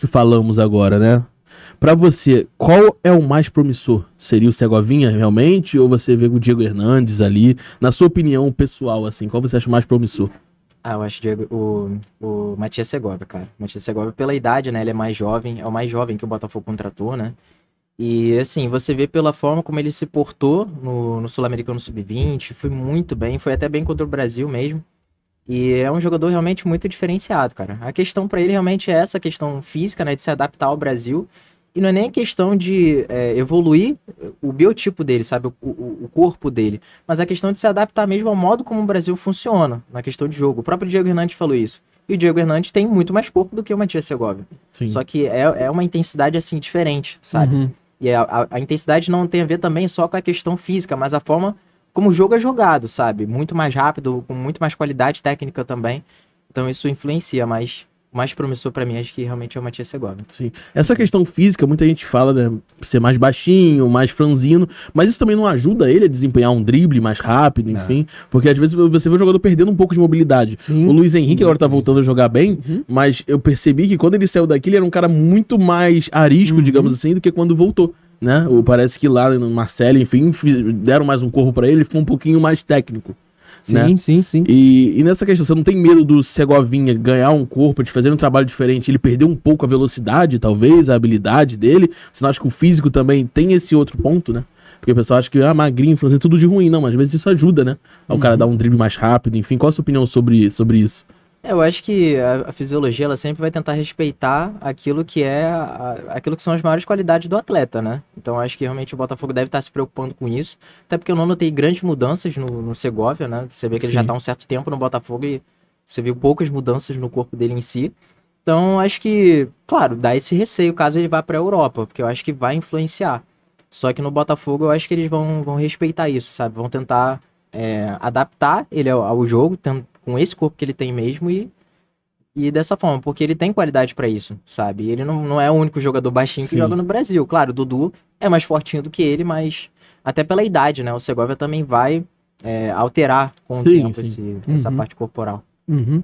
que falamos agora, né? Para você, qual é o mais promissor? Seria o Segovinha realmente ou você vê o Diego Hernandes ali? Na sua opinião pessoal, assim, qual você acha mais promissor? Ah, eu acho Diego, o, o Matias Segovia, cara. Matias Segovia, pela idade, né? Ele é mais jovem, é o mais jovem que o Botafogo contratou, né? E assim, você vê pela forma como ele se portou no, no Sul-Americano Sub-20, foi muito bem, foi até bem contra o Brasil mesmo. E é um jogador realmente muito diferenciado, cara. A questão para ele realmente é essa questão física, né, de se adaptar ao Brasil. E não é nem questão de é, evoluir o biotipo dele, sabe, o, o, o, corpo dele, mas a questão de se adaptar mesmo ao modo como o Brasil funciona, na questão de jogo. O próprio Diego Hernandes falou isso. E o Diego Hernandes tem muito mais corpo do que o Matias Segovia. Sim. Só que é, é uma intensidade, assim, diferente, sabe? Uhum. E a, a, a intensidade não tem a ver também só com a questão física, mas a forma como o jogo é jogado, sabe? Muito mais rápido, com muito mais qualidade técnica também. Então isso influencia, mas mais promissor para mim acho que realmente é o Matias Segovia. Sim. Essa questão física, muita gente fala de né, ser mais baixinho, mais franzino, mas isso também não ajuda ele a desempenhar um drible mais rápido, enfim. Porque às vezes você vê o jogador perdendo um pouco de mobilidade. Sim. O Luiz Henrique agora tá uhum. voltando a jogar bem, uhum. mas eu percebi que quando ele saiu daqui, ele era um cara muito mais arisco, uhum. digamos assim, do que quando voltou né? Ou parece que lá no Marcelo, enfim, deram mais um corpo para ele, ele um pouquinho mais técnico. Sim, né? sim, sim. E, e, nessa questão, você não tem medo do Segovinha ganhar um corpo, de fazer um trabalho diferente, ele perder um pouco a velocidade, talvez, a habilidade dele? Você não acha que o físico também tem esse outro ponto, né? Porque o pessoal acha que, ah, magrinho, fazer tudo de ruim. Não, mas às vezes isso ajuda, né? Ao uhum. cara dar um drible mais rápido, enfim. Qual a sua opinião sobre, sobre isso? É, eu acho que a, a, fisiologia ela sempre vai tentar respeitar aquilo que é a, aquilo que são as maiores qualidades do atleta, né? Então acho que realmente o Botafogo deve estar se preocupando com isso, até porque eu não notei grandes mudanças no, no Segovia, né? Você vê que ele já está um certo tempo no Botafogo e você viu poucas mudanças no corpo dele em si. Então acho que, claro, dá esse receio caso ele vá para a Europa, porque eu acho que vai influenciar. Só que no Botafogo eu acho que eles vão, vão respeitar isso, sabe? Vão tentar é, adaptar ele ao, ao jogo, com esse corpo que ele tem mesmo e e dessa forma, porque ele tem qualidade para isso, sabe? Ele não, não é o único jogador baixinho Sim. que joga no Brasil. Claro, o Dudu é mais fortinho do que ele, mas até pela idade, né? O Segovia também vai é, alterar com o tempo Esse, uhum. essa parte corporal. Uhum.